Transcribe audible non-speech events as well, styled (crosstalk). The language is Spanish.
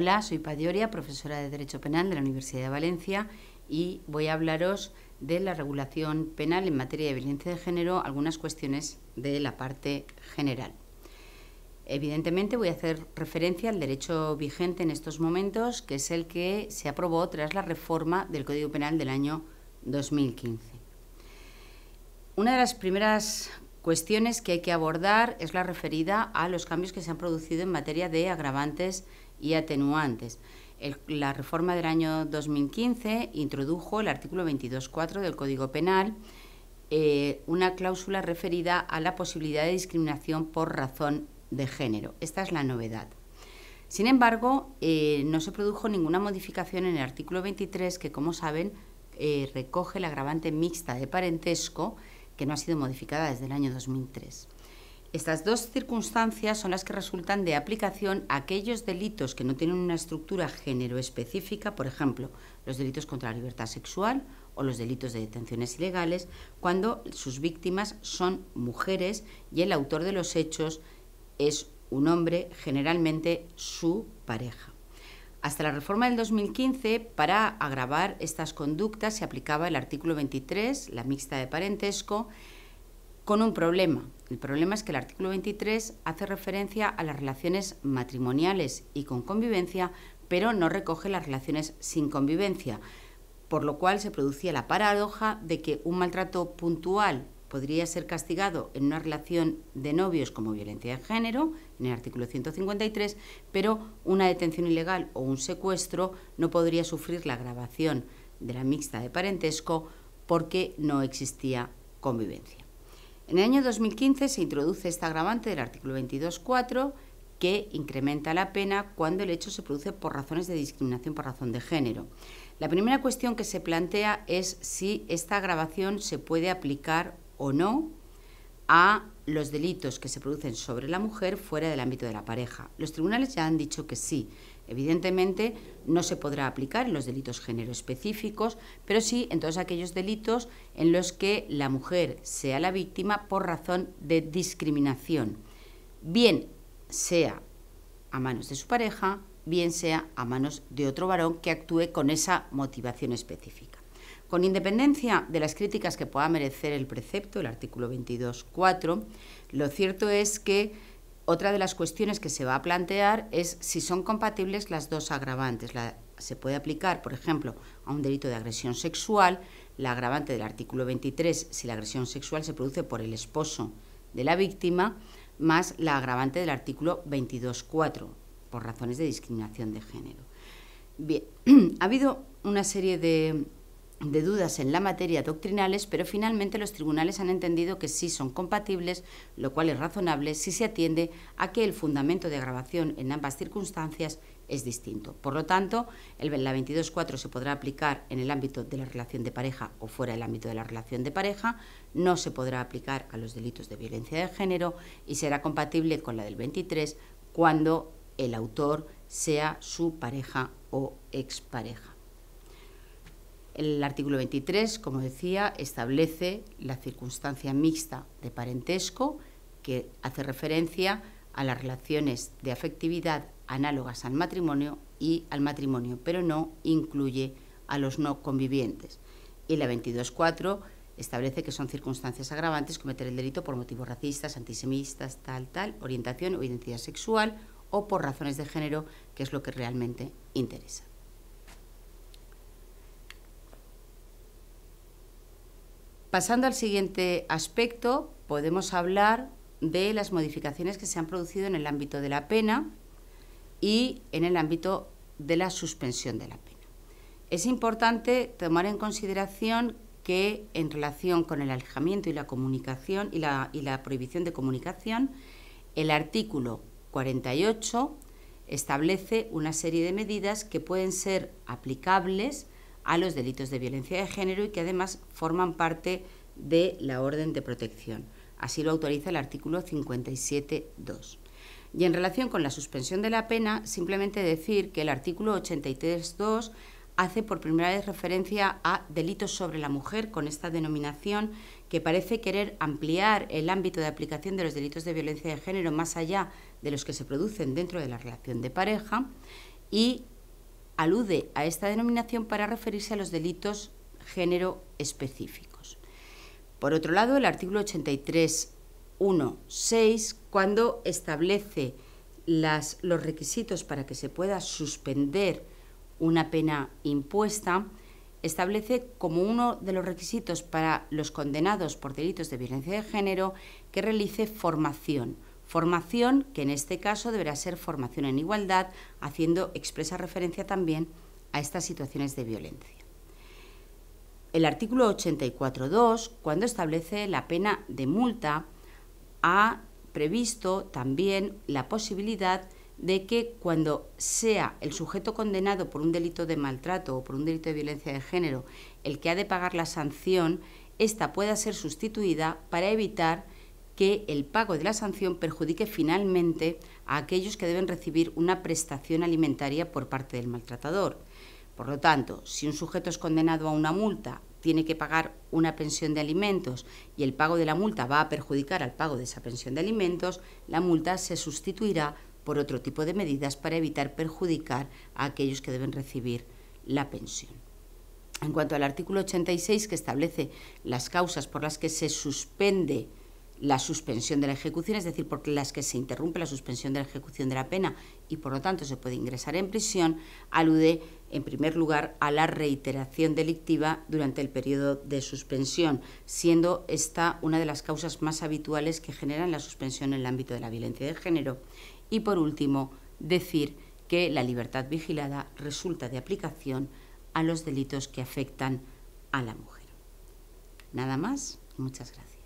Hola, soy Padioria, profesora de Derecho Penal de la Universidad de Valencia y voy a hablaros de la regulación penal en materia de violencia de género, algunas cuestiones de la parte general. Evidentemente voy a hacer referencia al derecho vigente en estos momentos, que es el que se aprobó tras la reforma del Código Penal del año 2015. Una de las primeras cuestiones que hay que abordar es la referida a los cambios que se han producido en materia de agravantes y atenuantes. la reforma del año 2015 introdujo el artículo 22.4 del Código Penal, eh, una cláusula referida a la posibilidad de discriminación por razón de género. Esta es la novedad. Sin embargo, eh, no se produjo ninguna modificación en el artículo 23, que como saben, eh, recoge la agravante mixta de parentesco, que no ha sido modificada desde el año 2003. Estas dos circunstancias son las que resultan de aplicación a aquellos delitos que no tienen una estructura género específica, por ejemplo, los delitos contra la libertad sexual o los delitos de detenciones ilegales, cuando sus víctimas son mujeres y el autor de los hechos es un hombre, generalmente su pareja. Hasta la reforma del 2015, para agravar estas conductas se aplicaba el artículo 23, la mixta de parentesco, con un problema, el problema es que el artículo 23 hace referencia a las relaciones matrimoniales y con convivencia, pero no recoge las relaciones sin convivencia, por lo cual se producía la paradoja de que un maltrato puntual podría ser castigado en una relación de novios como violencia de género, en el artículo 153, pero una detención ilegal o un secuestro no podría sufrir la agravación de la mixta de parentesco porque no existía convivencia. En el año 2015 se introduce esta agravante del artículo 22.4 que incrementa la pena cuando el hecho se produce por razones de discriminación por razón de género. La primera cuestión que se plantea es si esta agravación se puede aplicar o no a los delitos que se producen sobre la mujer fuera del ámbito de la pareja. Los tribunales ya han dicho que sí, Evidentemente, no se podrá aplicar en los delitos género específicos, pero sí en todos aquellos delitos en los que la mujer sea la víctima por razón de discriminación, bien sea a manos de su pareja, bien sea a manos de otro varón que actúe con esa motivación específica. Con independencia de las críticas que pueda merecer el precepto, el artículo 22.4, lo cierto es que otra de las cuestiones que se va a plantear es si son compatibles las dos agravantes. se puede aplicar, por ejemplo, a un delito de agresión sexual, la agravante del artículo 23 si la agresión sexual se produce por el esposo de la víctima, más la agravante del artículo 22.4 por razones de discriminación de género. Bien, (clears throat) ha habido una serie de de dudas en la materia doctrinales, pero finalmente los tribunales han entendido que sí son compatibles, lo cual es razonable si se atiende a que el fundamento de agravación en ambas circunstancias es distinto. Por lo tanto, el, la 22.4 se podrá aplicar en el ámbito de la relación de pareja o fuera del ámbito de la relación de pareja, no se podrá aplicar a los delitos de violencia de género y será compatible con la del 23 cuando el autor sea su pareja o expareja. El artículo 23, como decía, establece la circunstancia mixta de parentesco que hace referencia a las relaciones de afectividad análogas al matrimonio y al matrimonio, pero no incluye a los no convivientes. Y la 22.4 establece que son circunstancias agravantes cometer el delito por motivos racistas, antisemitas, tal, tal, orientación o identidad sexual o por razones de género, que es lo que realmente interesa. Pasando al siguiente aspecto, podemos hablar de las modificaciones que se han producido en el ámbito de la pena y en el ámbito de la suspensión de la pena. Es importante tomar en consideración que en relación con el alejamiento y la comunicación y la, prohibición de comunicación, el artículo 48 establece una serie de medidas que pueden ser aplicables a los delitos de violencia de género y que además forman parte de la orden de protección. Así lo autoriza el artículo 57.2. Y en relación con la suspensión de la pena, simplemente decir que el artículo 83.2 hace por primera vez referencia a delitos sobre la mujer con esta denominación que parece querer ampliar el ámbito de aplicación de los delitos de violencia de género más allá de los que se producen dentro de la relación de pareja y alude a esta denominación para referirse a los delitos género específicos. Por otro lado, el artículo 83.1.6, cuando establece los requisitos para que se pueda suspender una pena impuesta, establece como uno de los requisitos para los condenados por delitos de violencia de género que realice formación Formación que en este caso deberá ser formación en igualdad, haciendo expresa referencia también a estas situaciones de violencia. El artículo 84.2, cuando establece la pena de multa, ha previsto también la posibilidad de que cuando sea el sujeto condenado por un delito de maltrato o por un delito de violencia de género el que ha de pagar la sanción, esta pueda ser sustituida para evitar que el pago de la sanción perjudique finalmente a aquellos que deben recibir una prestación alimentaria por parte del maltratador. Por lo tanto, si un sujeto es condenado a una multa, tiene que pagar una pensión de alimentos y el pago de la multa va a perjudicar al pago de esa pensión de alimentos, la multa se sustituirá por otro tipo de medidas para evitar perjudicar a aquellos que deben recibir la pensión. En cuanto al artículo 86, que establece las causas por las que se suspende la suspensión de la ejecución, es decir, por las que se interrumpe la suspensión de la ejecución de la pena y por lo tanto se puede ingresar en prisión, alude en primer lugar a la reiteración delictiva durante el periodo de suspensión, siendo esta una de las causas más habituales que generan la suspensión en el ámbito de la violencia de género. Y por último, decir que la libertad vigilada resulta de aplicación a los delitos que afectan a la mujer. Nada más, muchas gracias.